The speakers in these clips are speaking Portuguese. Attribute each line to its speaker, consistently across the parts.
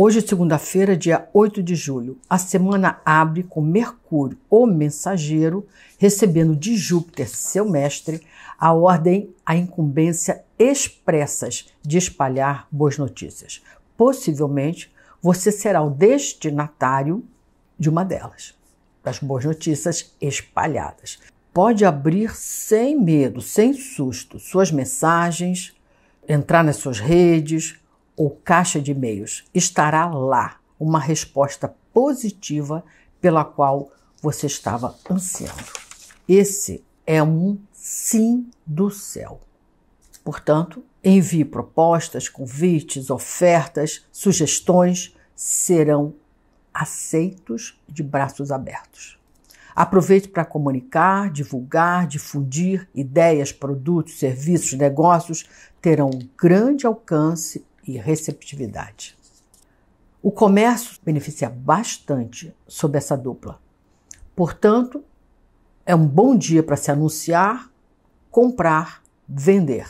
Speaker 1: Hoje, segunda-feira, dia 8 de julho, a semana abre com Mercúrio, o mensageiro, recebendo de Júpiter, seu mestre, a ordem, a incumbência expressas de espalhar boas notícias. Possivelmente, você será o destinatário de uma delas, das boas notícias espalhadas. Pode abrir sem medo, sem susto, suas mensagens, entrar nas suas redes, ou caixa de e-mails, estará lá uma resposta positiva pela qual você estava ansiando. Esse é um sim do céu. Portanto, envie propostas, convites, ofertas, sugestões, serão aceitos de braços abertos. Aproveite para comunicar, divulgar, difundir ideias, produtos, serviços, negócios terão grande alcance e receptividade. O comércio beneficia bastante sob essa dupla. Portanto, é um bom dia para se anunciar, comprar, vender.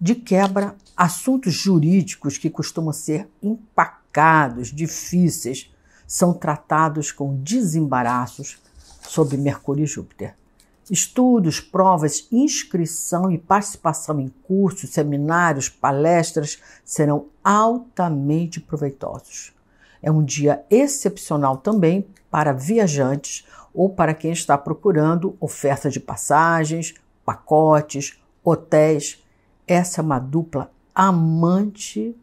Speaker 1: De quebra, assuntos jurídicos que costumam ser empacados, difíceis, são tratados com desembaraços sob Mercúrio e Júpiter estudos, provas, inscrição e participação em cursos, seminários, palestras serão altamente proveitosos. É um dia excepcional também para viajantes ou para quem está procurando oferta de passagens, pacotes, hotéis. Essa é uma dupla amante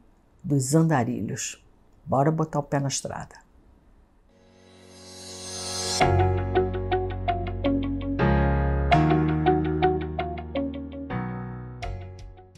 Speaker 1: dos andarilhos. Bora botar o pé na estrada.